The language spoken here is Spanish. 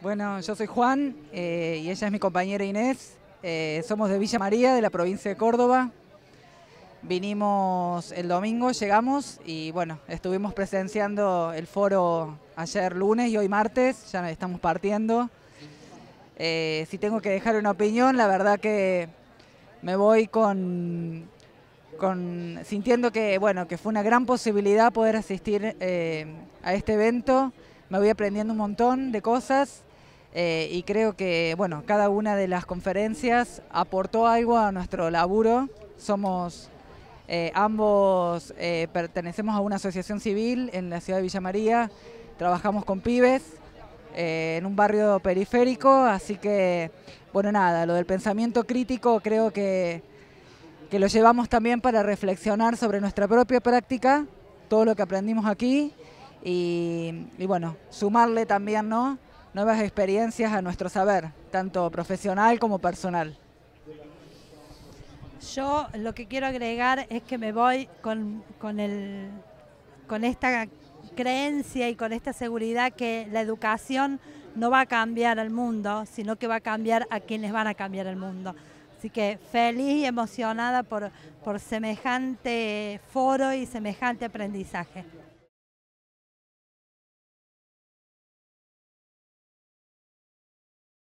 Bueno, yo soy Juan eh, y ella es mi compañera Inés. Eh, somos de Villa María, de la provincia de Córdoba. Vinimos el domingo, llegamos y bueno, estuvimos presenciando el foro ayer lunes y hoy martes, ya estamos partiendo. Eh, si tengo que dejar una opinión, la verdad que me voy con, con sintiendo que bueno, que fue una gran posibilidad poder asistir a este evento. Me voy aprendiendo un montón de cosas eh, y creo que bueno, cada una de las conferencias aportó algo a nuestro laburo. Somos eh, ambos eh, pertenecemos a una asociación civil en la ciudad de Villa María, trabajamos con pibes en un barrio periférico, así que bueno nada, lo del pensamiento crítico creo que, lo llevamos también para reflexionar sobre nuestra propia práctica, todo lo que aprendimos aquí y, y bueno, sumarle también, ¿no? nuevas experiencias a nuestro saber, tanto profesional como personal. Yo lo que quiero agregar es que me voy con, con, el, con esta creencia y con esta seguridad que la educación no va a cambiar el mundo, sino que va a cambiar a quienes van a cambiar el mundo. Así que feliz y emocionada por, por semejante foro y semejante aprendizaje.